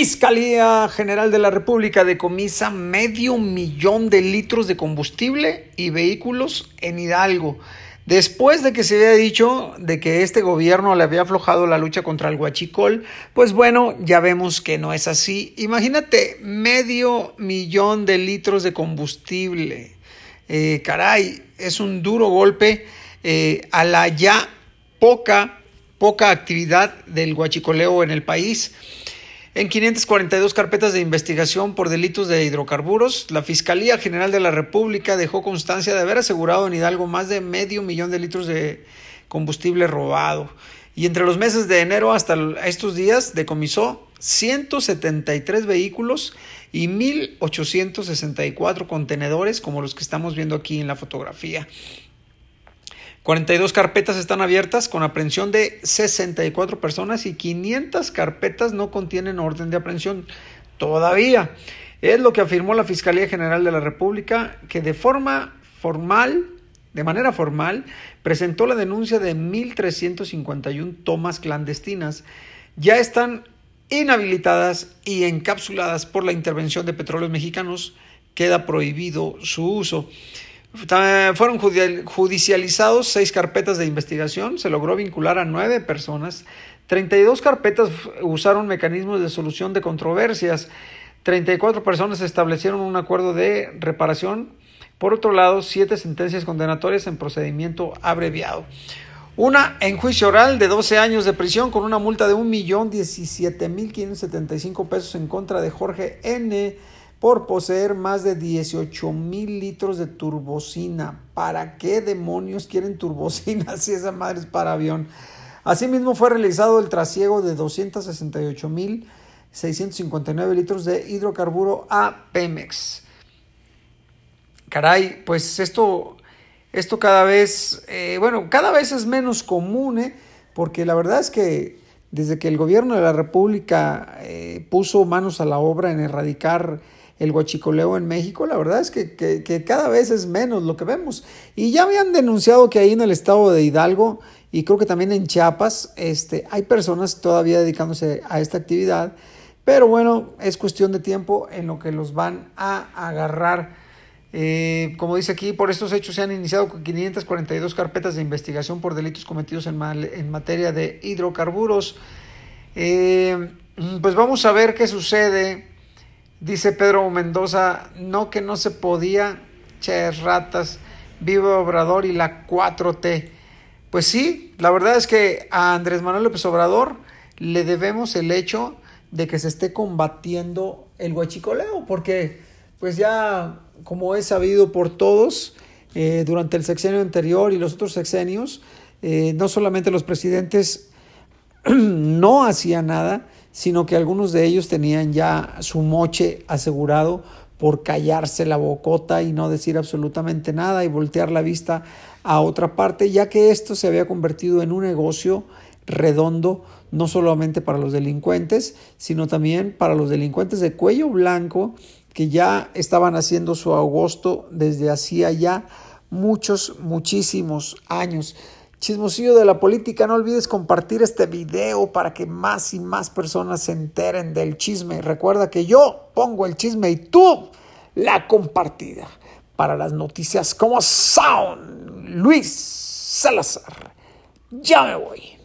Fiscalía General de la República decomisa medio millón de litros de combustible y vehículos en Hidalgo. Después de que se había dicho de que este gobierno le había aflojado la lucha contra el huachicol, pues bueno, ya vemos que no es así. Imagínate medio millón de litros de combustible. Eh, caray, es un duro golpe eh, a la ya poca, poca actividad del huachicoleo en el país. En 542 carpetas de investigación por delitos de hidrocarburos, la Fiscalía General de la República dejó constancia de haber asegurado en Hidalgo más de medio millón de litros de combustible robado. Y entre los meses de enero hasta estos días decomisó 173 vehículos y 1.864 contenedores como los que estamos viendo aquí en la fotografía. 42 carpetas están abiertas con aprehensión de 64 personas y 500 carpetas no contienen orden de aprehensión todavía. Es lo que afirmó la Fiscalía General de la República, que de forma formal, de manera formal, presentó la denuncia de 1.351 tomas clandestinas. Ya están inhabilitadas y encapsuladas por la intervención de petróleos mexicanos. Queda prohibido su uso. Fueron judicializados seis carpetas de investigación, se logró vincular a nueve personas, Treinta y dos carpetas usaron mecanismos de solución de controversias, Treinta y cuatro personas establecieron un acuerdo de reparación, por otro lado, siete sentencias condenatorias en procedimiento abreviado. Una en juicio oral de 12 años de prisión con una multa de un millón mil cinco pesos en contra de Jorge N., por poseer más de 18 mil litros de turbocina. ¿Para qué demonios quieren turbocina si esa madre es para avión? Asimismo fue realizado el trasiego de 268 mil 659 litros de hidrocarburo a Pemex. Caray, pues esto, esto cada vez, eh, bueno, cada vez es menos común, ¿eh? porque la verdad es que desde que el gobierno de la República eh, puso manos a la obra en erradicar el Guachicoleo en México, la verdad es que, cada vez es menos lo que vemos. Y ya habían denunciado que ahí en el estado de Hidalgo y creo que también en Chiapas este, hay personas todavía dedicándose a esta actividad, pero bueno, es cuestión de tiempo en lo que los van a agarrar. Eh, como dice aquí, por estos hechos se han iniciado 542 carpetas de investigación por delitos cometidos en, en materia de hidrocarburos. Eh, pues vamos a ver qué sucede Dice Pedro Mendoza, no que no se podía, che ratas, viva Obrador y la 4T. Pues sí, la verdad es que a Andrés Manuel López Obrador le debemos el hecho de que se esté combatiendo el huachicoleo, porque pues ya como es sabido por todos, eh, durante el sexenio anterior y los otros sexenios, eh, no solamente los presidentes no hacían nada, sino que algunos de ellos tenían ya su moche asegurado por callarse la bocota y no decir absolutamente nada y voltear la vista a otra parte, ya que esto se había convertido en un negocio redondo, no solamente para los delincuentes, sino también para los delincuentes de cuello blanco que ya estaban haciendo su agosto desde hacía ya muchos, muchísimos años. Chismosillo de la política, no olvides compartir este video para que más y más personas se enteren del chisme. Recuerda que yo pongo el chisme y tú la compartida. Para las noticias como Sound, Luis Salazar. Ya me voy.